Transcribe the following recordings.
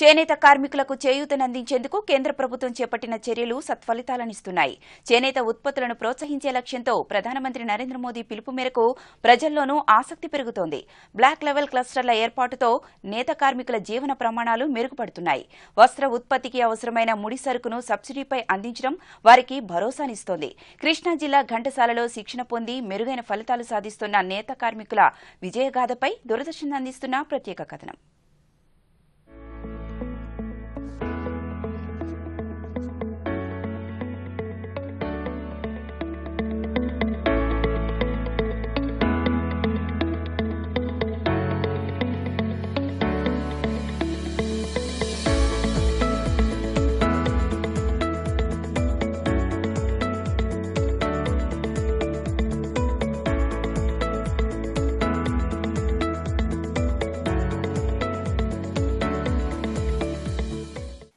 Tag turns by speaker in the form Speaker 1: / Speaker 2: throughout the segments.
Speaker 1: చేనేత కార్మికులకు చేయూతనందించేందుకు కేంద్ర ప్రభుత్వం చేపట్టిన చర్యలు సత్ఫలితాలనిస్తున్నాయి చేనేత ఉత్పత్తులను ప్రోత్సహించే లక్ష్యంతో ప్రధానమంత్రి నరేంద్ర మోదీ పిలుపు మేరకు ప్రజల్లోనూ ఆసక్తి పెరుగుతోంది బ్లాక్ లెవెల్ క్లస్టర్ల ఏర్పాటుతో నేత కార్మికుల జీవన ప్రమాణాలు మెరుగుపడుతున్నాయి వస్త్ర ఉత్పత్తికి అవసరమైన ముడి సరుకును సబ్సిడీపై అందించడం వారికి భరోసానిస్తోంది కృష్ణా జిల్లా ఘంటసాలలో శిక్షణ పొంది మెరుగైన ఫలితాలు సాధిస్తున్న నేత కార్మికుల విజయగాథపై దూరదర్శన్ అందిస్తున్న ప్రత్యేక కథనం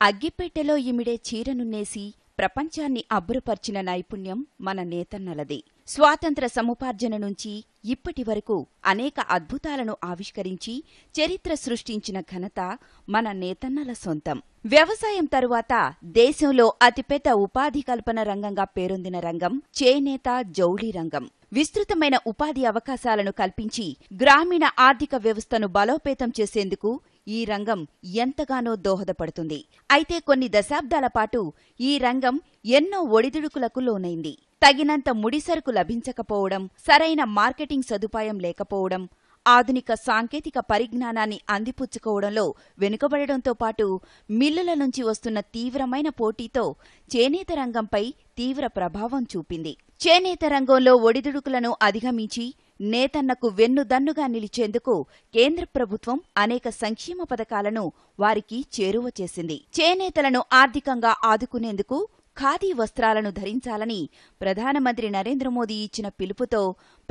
Speaker 1: అగ్గిపేటలో ఇమిడే చీరను నేసి ప్రపంచాన్ని అబ్బురపర్చిన నైపుణ్యం మన నేతన్నలది స్వాతంత్ర సముపార్జన నుంచి ఇప్పటి వరకు అనేక అద్భుతాలను ఆవిష్కరించి చరిత్ర సృష్టించిన ఘనత మన నేతన్నల సొంతం వ్యవసాయం తరువాత దేశంలో అతిపెద్ద ఉపాధి కల్పన రంగంగా పేరొందిన రంగం చేనేత జౌళి రంగం విస్తృతమైన ఉపాధి అవకాశాలను కల్పించి గ్రామీణ ఆర్థిక వ్యవస్థను బలోపేతం చేసేందుకు ఈ రంగం ఎంతగానో దోహదపడుతుంది అయితే కొన్ని దశాబ్దాల పాటు ఈ రంగం ఎన్నో ఒడిదుడుకులకు లోనైంది తగినంత ముడిసరుకు లభించకపోవడం సరైన మార్కెటింగ్ సదుపాయం లేకపోవడం ఆధునిక సాంకేతిక పరిజ్ఞానాన్ని అందిపుచ్చుకోవడంలో వెనుకబడడంతో పాటు మిల్లుల నుంచి వస్తున్న తీవ్రమైన పోటీతో చేనేత రంగంపై తీవ్ర ప్రభావం చూపింది చేనేత రంగంలో ఒడిదుడుకులను అధిగమించి నేతన్నకు వెన్నుదన్నుగా నిలిచేందుకు కేంద్ర ప్రభుత్వం అనేక సంక్షేమ పథకాలను వారికి చేరువ చేసింది చేనేతలను ఆర్థికంగా ఆదుకునేందుకు ఖాదీ వస్త్రాలను ధరించాలని ప్రధానమంత్రి నరేంద్ర మోదీ ఇచ్చిన పిలుపుతో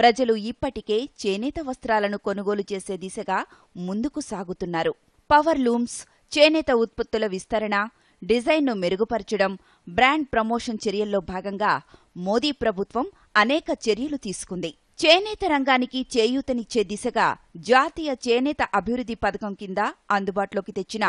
Speaker 1: ప్రజలు ఇప్పటికే చేనేత వస్త్రాలను కొనుగోలు చేసే దిశగా ముందుకు సాగుతున్నారు పవర్ లూమ్స్ చేనేత ఉత్పత్తుల విస్తరణ డిజైన్ను మెరుగుపరచడం బ్రాండ్ ప్రమోషన్ చర్యల్లో భాగంగా మోదీ ప్రభుత్వం అనేక చర్యలు తీసుకుంది చేనేత రంగానికి చేయూతనిచ్చే దిశగా జాతీయ చేనేత అభివృద్ధి పథకం కింద అందుబాటులోకి తెచ్చిన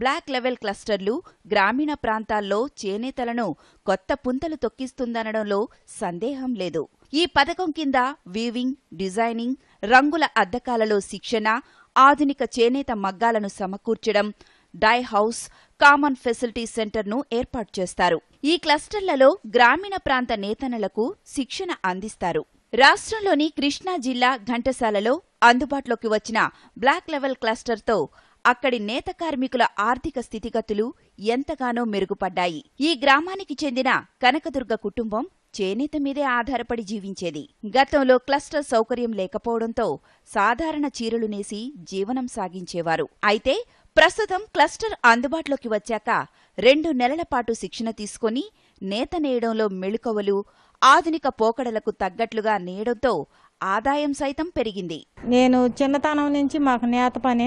Speaker 1: బ్లాక్ లెవెల్ క్లస్టర్లు గ్రామీణ ప్రాంతాల్లో చేనేతలను కొత్త పుంతలు తొక్కిస్తుందనడంలో సందేహం లేదు ఈ పథకం కింద వీవింగ్ డిజైనింగ్ రంగుల అద్దకాలలో శిక్షణ ఆధునిక చేనేత మగ్గాలను సమకూర్చడం డై హౌస్ కామన్ ఫెసిలిటీ సెంటర్ను ఏర్పాటు చేస్తారు ఈ క్లస్టర్లలో గ్రామీణ ప్రాంత నేతనలకు శిక్షణ అందిస్తారు రాష్ట్రంలోని కృష్ణా జిల్లా ఘంటసాలలో అందుబాటులోకి వచ్చిన బ్లాక్ లెవెల్ క్లస్టర్తో అక్కడి నేత కార్మికుల ఆర్థిక స్థితిగతులు ఎంతగానో మెరుగుపడ్డాయి ఈ గ్రామానికి చెందిన కనకదుర్గ కుటుంబం చేనేత మీదే ఆధారపడి జీవించేది గతంలో క్లస్టర్ సౌకర్యం లేకపోవడంతో సాధారణ చీరలు నేసి జీవనం సాగించేవారు అయితే ప్రస్తుతం క్లస్టర్ అందుబాటులోకి వచ్చాక రెండు నెలల పాటు శిక్షణ తీసుకుని నేత నేయడంలో మెళుకవలు ఆధునిక పోకడలకు తగ్గట్లుగా నేయడంతో ఆదాయం సైతం పెరిగింది
Speaker 2: నేను చిన్నతనం నుంచి మాకు నేత పని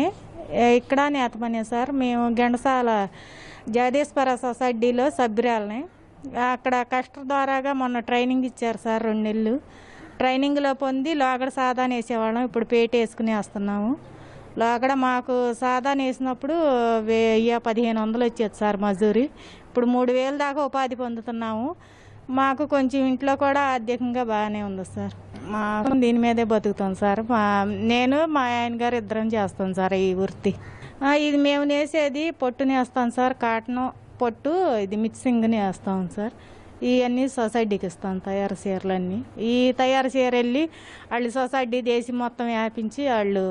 Speaker 2: ఇక్కడ నేత పనే సార్ మేము గెండసాల జగదీశ్వర సొసైటీలో సభ్యురాలని అక్కడ కష్ట ద్వారాగా మొన్న ట్రైనింగ్ ఇచ్చారు సార్ రెండు నెలలు ట్రైనింగ్లో పొంది లోగడ సాధాన వేసేవాళ్ళం ఇప్పుడు పేట వేసుకుని వస్తున్నాము లోగడ మాకు సాధాన వేసినప్పుడు వెయ్యి పదిహేను వందలు వచ్చేది సార్ మజూరి ఇప్పుడు మూడు వేల దాకా ఉపాధి పొందుతున్నాము మాకు కొంచెం ఇంట్లో కూడా ఆర్థికంగా బాగానే ఉంది సార్ మా దీని మీదే బతుకుతాం సార్ మా నేను మా ఆయన గారు ఇద్దరం చేస్తాం సార్ ఈ వృత్తి ఇది మేము నేసేది పొట్టు నేస్తాం సార్ కాటన్ పొట్టు ఇది మిక్సింగ్ వేస్తాం సార్ ఇవన్నీ సొసైటీకి ఇస్తాం తయారు చీరలన్నీ ఈ తయారు చీర వెళ్ళి వాళ్ళు సొసైటీ దేశం మొత్తం
Speaker 1: వ్యాపించి వాళ్ళు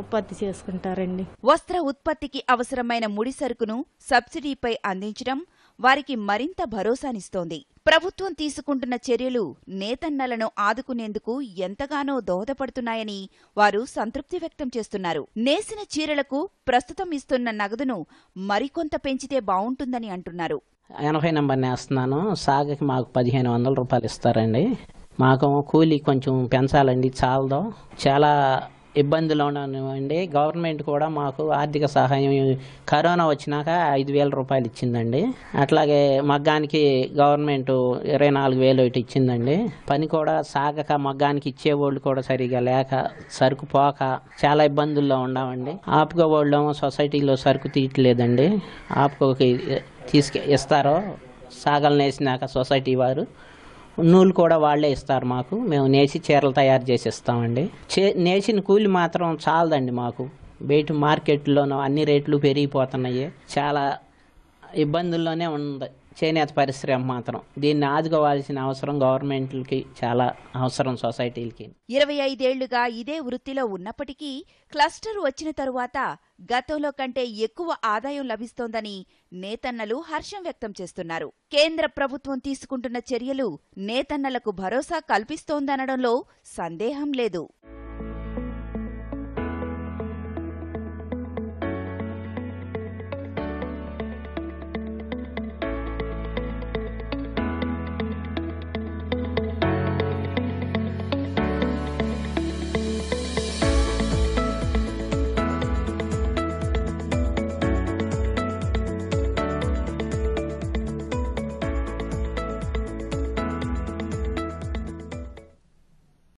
Speaker 1: ఉత్పత్తి చేసుకుంటారండి వస్త్ర ఉత్పత్తికి అవసరమైన ముడి సరుకును సబ్సిడీపై అందించడం వారికి మరింత భరోసానిస్తోంది ప్రభుత్వం తీసుకుంటున్న చర్యలు నేతన్నలను ఆదుకునేందుకు ఎంతగానో దోహదపడుతున్నాయని వారు సంతృప్తి వ్యక్తం చేస్తున్నారు నేసిన చీరలకు ప్రస్తుతం ఇస్తున్న నగదును మరికొంత పెంచితే బావుంటుందని అంటున్నారు
Speaker 3: ఎనభై నెంబర్ నేస్తున్నాను సాగకి మాకు పదిహేను వందల రూపాయలు ఇస్తారండి మాకు కూలీ కొంచెం పెంచాలండి చాలదో చాలా ఇబ్బందులు ఉండనివ్వండి గవర్నమెంట్ కూడా మాకు ఆర్థిక సహాయం కరోనా వచ్చినాక ఐదు వేల రూపాయలు ఇచ్చిందండి అట్లాగే మగ్గానికి గవర్నమెంట్ ఇరవై నాలుగు వేలు ఒకటి ఇచ్చిందండి పని కూడా సాగక మగ్గానికి ఇచ్చేవాళ్ళు కూడా సరిగా లేక సరుకు పోక చాలా ఇబ్బందుల్లో ఉన్నామండి ఆపుకో వాళ్ళు సొసైటీలో సరుకు తీయట్లేదండి ఆపుకోకి తీసుకు ఇస్తారో సాగలు వేసినాక సొసైటీ వారు నూలు కూడా వాళ్ళే ఇస్తారు మాకు మేము నేసి చీరలు తయారు చేసి ఇస్తామండి చే నేసిన కూలి మాత్రం చాలదండి మాకు బయట మార్కెట్లోనూ అన్ని రేట్లు పెరిగిపోతున్నాయి చాలా ఇబ్బందుల్లోనే ఉంది చేనేత పరిశ్రమ మాత్రం దీన్ని ఆదుకోవాల్సిన అవసరం గవర్నమెంట్లకి చాలా అవసరం సొసైటీలకి
Speaker 1: ఇరవై ఐదేళ్లుగా ఇదే వృత్తిలో ఉన్నప్పటికీ క్లస్టర్ వచ్చిన తరువాత గతంలో కంటే ఎక్కువ ఆదాయం లభిస్తోందని నేతన్నలు హర్షం వ్యక్తం చేస్తున్నారు కేంద్ర ప్రభుత్వం తీసుకుంటున్న చర్యలు నేతన్నలకు భరోసా కల్పిస్తోందనడంలో సందేహం లేదు